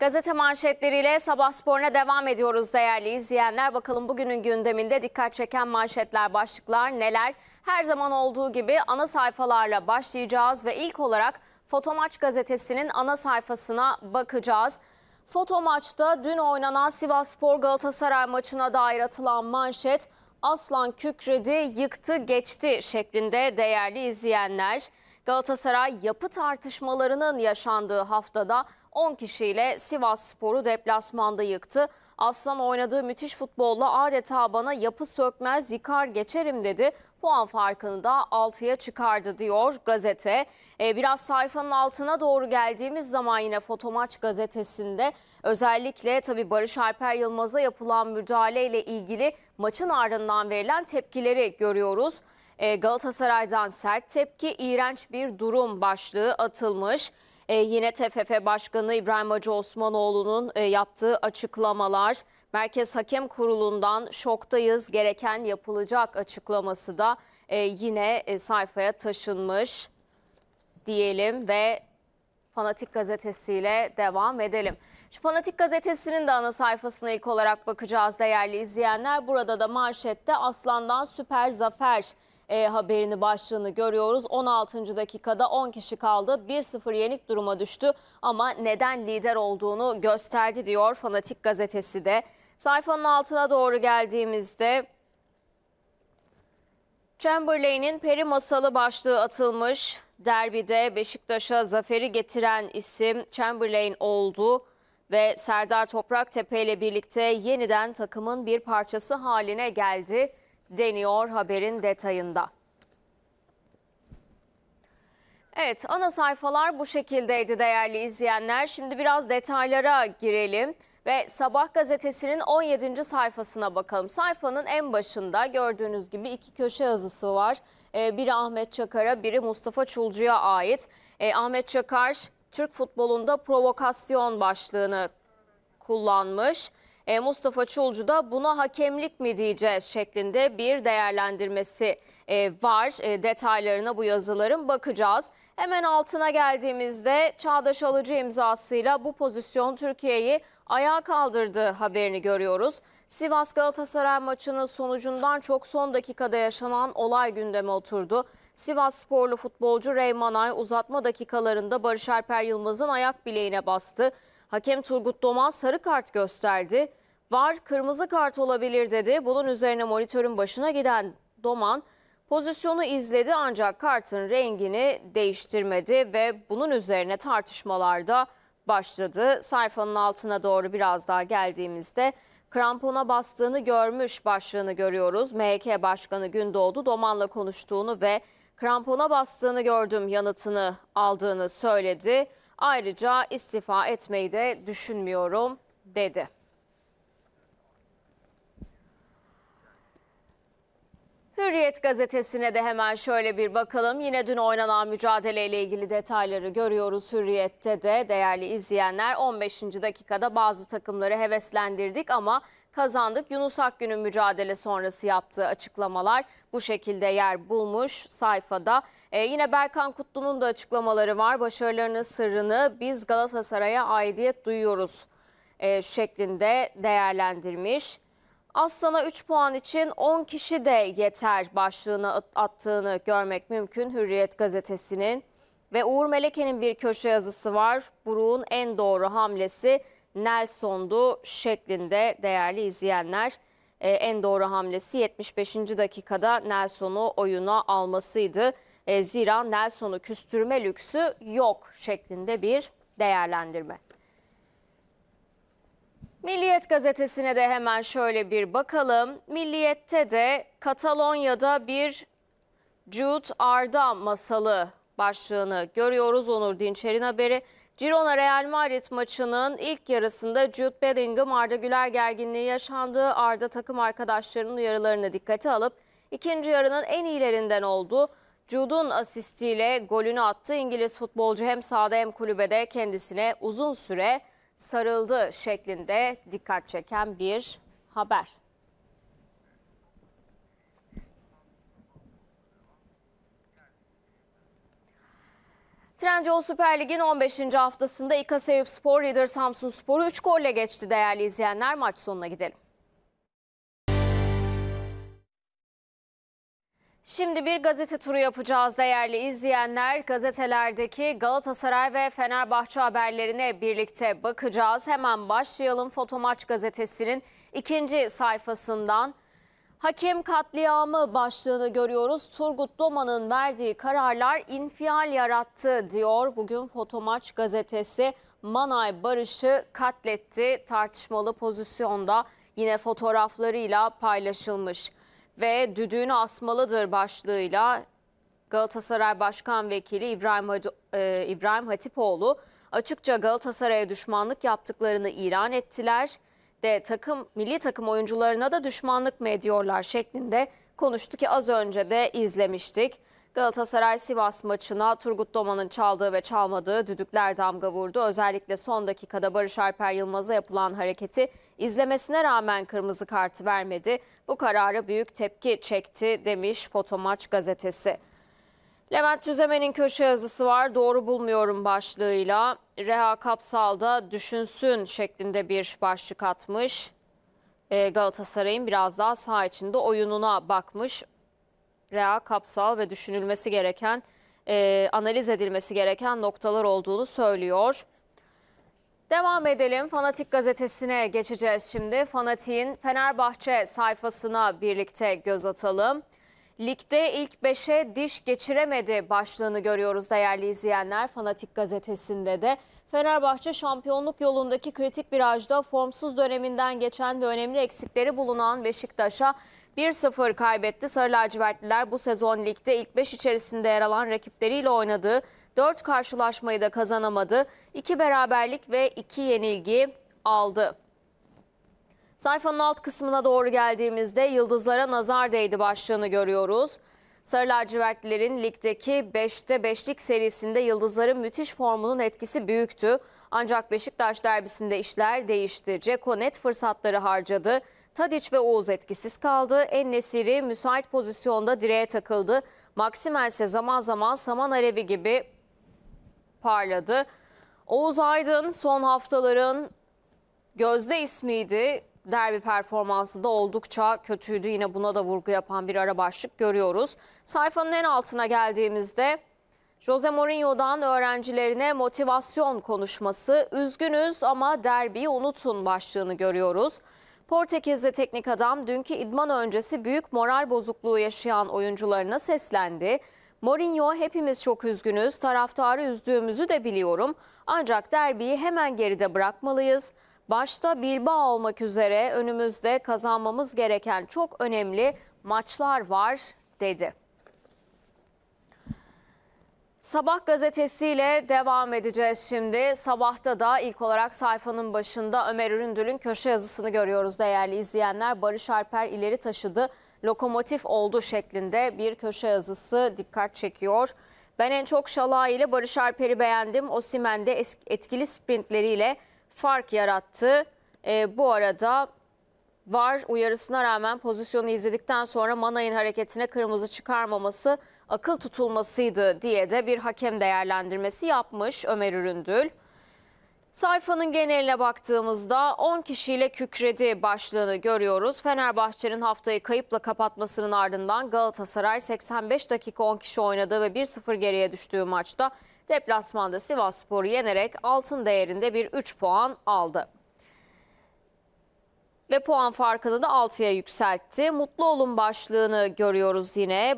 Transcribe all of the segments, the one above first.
Gazete manşetleriyle sabah sporuna devam ediyoruz değerli izleyenler. Bakalım bugünün gündeminde dikkat çeken manşetler, başlıklar neler? Her zaman olduğu gibi ana sayfalarla başlayacağız ve ilk olarak Fotomaç gazetesinin ana sayfasına bakacağız. Fotomaç'ta dün oynanan Sivas Spor Galatasaray maçına dair atılan manşet Aslan kükredi, yıktı, geçti şeklinde değerli izleyenler. Galatasaray yapı tartışmalarının yaşandığı haftada 10 kişiyle Sivas Sporu deplasmanda yıktı. Aslan oynadığı müthiş futbolla adeta bana yapı sökmez yıkar geçerim dedi. Puan farkını da 6'ya çıkardı diyor gazete. Ee, biraz sayfanın altına doğru geldiğimiz zaman yine Fotomaç gazetesinde özellikle tabi Barış Alper Yılmaz'a yapılan müdahaleyle ilgili maçın ardından verilen tepkileri görüyoruz. Ee, Galatasaray'dan sert tepki, iğrenç bir durum başlığı atılmış. E, yine TFF Başkanı İbrahim Hacı Osmanoğlu'nun e, yaptığı açıklamalar, Merkez Hakem Kurulu'ndan şoktayız gereken yapılacak açıklaması da e, yine e, sayfaya taşınmış diyelim ve Fanatik gazetesiyle devam edelim. Şu Fanatik gazetesinin de ana sayfasına ilk olarak bakacağız değerli izleyenler. Burada da manşette Aslan'dan süper zafer e, haberini başlığını görüyoruz. 16. dakikada 10 kişi kaldı. 1-0 yenik duruma düştü ama neden lider olduğunu gösterdi diyor Fanatik gazetesi de. Sayfanın altına doğru geldiğimizde Chamberlain'in peri masalı başlığı atılmış. Derbide Beşiktaş'a zaferi getiren isim Chamberlain oldu ve Serdar Topraktepe ile birlikte yeniden takımın bir parçası haline geldi deniyor haberin detayında. Evet ana sayfalar bu şekildeydi değerli izleyenler. Şimdi biraz detaylara girelim ve Sabah gazetesinin 17. sayfasına bakalım. Sayfanın en başında gördüğünüz gibi iki köşe yazısı var. Ee, biri Ahmet Çakar'a biri Mustafa Çulcu'ya ait. Ee, Ahmet Çakar Türk futbolunda provokasyon başlığını kullanmış. E, Mustafa Çulcu da buna hakemlik mi diyeceğiz şeklinde bir değerlendirmesi e, var. E, detaylarına bu yazıların bakacağız. Hemen altına geldiğimizde Çağdaş Alıcı imzasıyla bu pozisyon Türkiye'yi ayağa kaldırdı haberini görüyoruz. Sivas Galatasaray maçının sonucundan çok son dakikada yaşanan olay gündeme oturdu. Sivas sporlu futbolcu Reymanay uzatma dakikalarında Barış Alper Yılmaz'ın ayak bileğine bastı. Hakem Turgut Doman sarı kart gösterdi. Var kırmızı kart olabilir dedi. Bunun üzerine monitörün başına giden Doman pozisyonu izledi ancak kartın rengini değiştirmedi ve bunun üzerine tartışmalarda başladı. Sayfanın altına doğru biraz daha geldiğimizde krampona bastığını görmüş başlığını görüyoruz. MHK Başkanı Gündoğdu Doman'la konuştuğunu ve krampona bastığını gördüm yanıtını aldığını söyledi. Ayrıca istifa etmeyi de düşünmüyorum dedi. Hürriyet gazetesine de hemen şöyle bir bakalım. Yine dün oynanan mücadeleyle ilgili detayları görüyoruz. Hürriyet'te de değerli izleyenler 15. dakikada bazı takımları heveslendirdik ama kazandık. Yunus Akgün'ün mücadele sonrası yaptığı açıklamalar bu şekilde yer bulmuş sayfada. Ee, yine Berkan Kutlu'nun da açıklamaları var. Başarılarının sırrını biz Galatasaray'a aidiyet duyuyoruz e, şeklinde değerlendirmiş. Aslan'a 3 puan için 10 kişi de yeter başlığını attığını görmek mümkün Hürriyet gazetesinin. Ve Uğur Meleke'nin bir köşe yazısı var. Buruk'un en doğru hamlesi Nelson'du şeklinde değerli izleyenler. Ee, en doğru hamlesi 75. dakikada Nelson'u oyuna almasıydı. Ee, zira Nelson'u küstürme lüksü yok şeklinde bir değerlendirme. Milliyet gazetesine de hemen şöyle bir bakalım. Milliyet'te de Katalonya'da bir Jude Arda masalı başlığını görüyoruz Onur Dinçer'in haberi. Girona Real Madrid maçının ilk yarısında Jude Bellingham Arda Güler gerginliği yaşandığı Arda takım arkadaşlarının uyarılarını dikkate alıp ikinci yarının en iyilerinden oldu. Jude'un asistiyle golünü attı. İngiliz futbolcu hem sahada hem kulübede kendisine uzun süre sarıldı şeklinde dikkat çeken bir haber. Trendyol Süper Lig'in 15. haftasında İKSEYUP Spor lider Samsun Spor'u 3 golle geçti değerli izleyenler. Maç sonuna gidelim. Şimdi bir gazete turu yapacağız değerli izleyenler. Gazetelerdeki Galatasaray ve Fenerbahçe haberlerine birlikte bakacağız. Hemen başlayalım Fotomaç gazetesinin ikinci sayfasından. Hakem katliamı başlığını görüyoruz. Turgut Doma'nın verdiği kararlar infial yarattı diyor. Bugün Fotomaç gazetesi Manay Barış'ı katletti tartışmalı pozisyonda yine fotoğraflarıyla paylaşılmış ve düdüğünü asmalıdır başlığıyla Galatasaray Başkan Vekili İbrahim, e, İbrahim Hatipoğlu açıkça Galatasaray'a düşmanlık yaptıklarını ilan ettiler de takım milli takım oyuncularına da düşmanlık mı ediyorlar şeklinde konuştu ki az önce de izlemiştik. Galatasaray Sivas maçına Turgut Doma'nın çaldığı ve çalmadığı düdükler damga vurdu. Özellikle son dakikada Barış Alper Yılmaz'a yapılan hareketi izlemesine rağmen kırmızı kartı vermedi. Bu kararı büyük tepki çekti demiş Fotomaç gazetesi. Levent Tüzemen'in köşe yazısı var. Doğru bulmuyorum başlığıyla. Reha Kapsal'da düşünsün şeklinde bir başlık atmış. Ee, Galatasaray'ın biraz daha sağ içinde oyununa bakmış. Reha Kapsal ve düşünülmesi gereken, e, analiz edilmesi gereken noktalar olduğunu söylüyor. Devam edelim. Fanatik gazetesine geçeceğiz şimdi. Fanatik'in Fenerbahçe sayfasına birlikte göz atalım. Ligde ilk 5'e diş geçiremedi başlığını görüyoruz değerli izleyenler. Fanatik gazetesinde de Fenerbahçe şampiyonluk yolundaki kritik virajda formsuz döneminden geçen ve önemli eksikleri bulunan Beşiktaş'a 1-0 kaybetti. Sarı lacivertliler bu sezon ligde ilk 5 içerisinde yer alan rakipleriyle oynadığı 4 karşılaşmayı da kazanamadı. 2 beraberlik ve 2 yenilgi aldı. Sayfanın alt kısmına doğru geldiğimizde yıldızlara nazar değdi başlığını görüyoruz. Sarı lacivertlilerin ligdeki 5'te 5'lik serisinde yıldızların müthiş formunun etkisi büyüktü. Ancak Beşiktaş derbisinde işler değişti. Ceko net fırsatları harcadı. Tadiç ve Oğuz etkisiz kaldı. En Nesiri müsait pozisyonda direğe takıldı. Maksimense zaman zaman saman alevi gibi parladı. Oğuz Aydın son haftaların gözde ismiydi. Derbi performansı da oldukça kötüydü. Yine buna da vurgu yapan bir ara başlık görüyoruz. Sayfanın en altına geldiğimizde Jose Mourinho'dan öğrencilerine motivasyon konuşması, üzgünüz ama derbiyi unutun başlığını görüyoruz. Portekizli teknik adam dünkü idman öncesi büyük moral bozukluğu yaşayan oyuncularına seslendi. Mourinho hepimiz çok üzgünüz, taraftarı üzdüğümüzü de biliyorum. Ancak derbiyi hemen geride bırakmalıyız. Başta Bilbao olmak üzere önümüzde kazanmamız gereken çok önemli maçlar var dedi. Sabah gazetesiyle devam edeceğiz şimdi. Sabahta da ilk olarak sayfanın başında Ömer Üründül'ün köşe yazısını görüyoruz değerli izleyenler. Barış Arper ileri taşıdı lokomotif oldu şeklinde bir köşe yazısı dikkat çekiyor. Ben en çok şalay ile Barış Alper'i beğendim. O simende etkili sprintleriyle fark yarattı. E, bu arada var uyarısına rağmen pozisyonu izledikten sonra Manay'ın hareketine kırmızı çıkarmaması akıl tutulmasıydı diye de bir hakem değerlendirmesi yapmış Ömer Üründül. Sayfanın geneline baktığımızda 10 kişiyle kükredi başlığını görüyoruz. Fenerbahçe'nin haftayı kayıpla kapatmasının ardından Galatasaray 85 dakika 10 kişi oynadığı ve 1-0 geriye düştüğü maçta deplasmanda Sivasspor'u yenerek altın değerinde bir 3 puan aldı. Ve puan farkını da 6'ya yükseltti. Mutlu olun başlığını görüyoruz yine.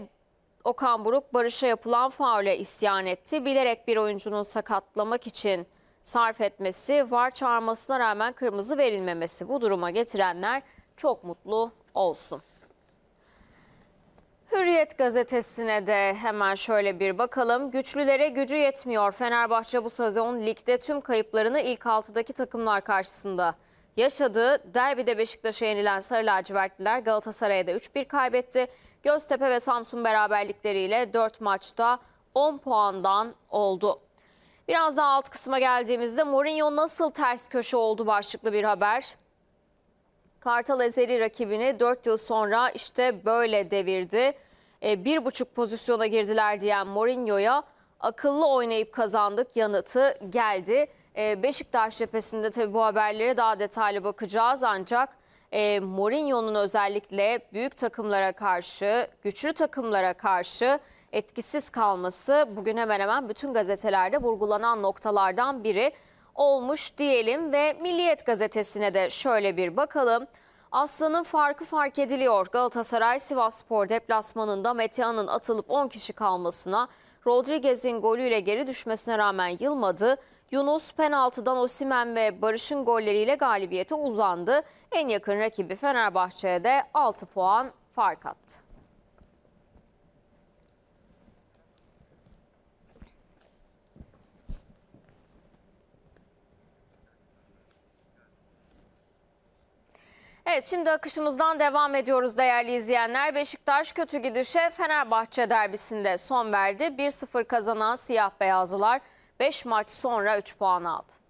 Okan Buruk Barış'a yapılan faule isyan etti. Bilerek bir oyuncunun sakatlamak için sarf etmesi, var çağırmasına rağmen kırmızı verilmemesi bu duruma getirenler çok mutlu olsun. Hürriyet gazetesine de hemen şöyle bir bakalım. Güçlülere gücü yetmiyor. Fenerbahçe bu sezon ligde tüm kayıplarını ilk altıdaki takımlar karşısında yaşadı. Derbide Beşiktaş'a yenilen Sarı Lacivertliler Galatasaray'a da 3-1 kaybetti. Göztepe ve Samsun beraberlikleriyle 4 maçta 10 puandan oldu. Biraz daha alt kısma geldiğimizde Mourinho nasıl ters köşe oldu başlıklı bir haber. Kartal Ezeli rakibini 4 yıl sonra işte böyle devirdi. E, bir buçuk pozisyona girdiler diyen Mourinho'ya akıllı oynayıp kazandık yanıtı geldi. E, Beşiktaş cephesinde tabii bu haberlere daha detaylı bakacağız ancak e, Mourinho'nun özellikle büyük takımlara karşı, güçlü takımlara karşı etkisiz kalması bugün hemen hemen bütün gazetelerde vurgulanan noktalardan biri olmuş diyelim ve Milliyet gazetesine de şöyle bir bakalım. Aslan'ın farkı fark ediliyor. Galatasaray Sivas Spor deplasmanında Metehan'ın atılıp 10 kişi kalmasına, Rodriguez'in golüyle geri düşmesine rağmen yılmadı. Yunus penaltıdan Osimen ve Barış'ın golleriyle galibiyete uzandı. En yakın rakibi Fenerbahçe'ye de 6 puan fark attı. Evet şimdi akışımızdan devam ediyoruz değerli izleyenler. Beşiktaş kötü gidişe Fenerbahçe derbisinde son verdi. 1-0 kazanan siyah beyazlılar 5 maç sonra 3 puan aldı.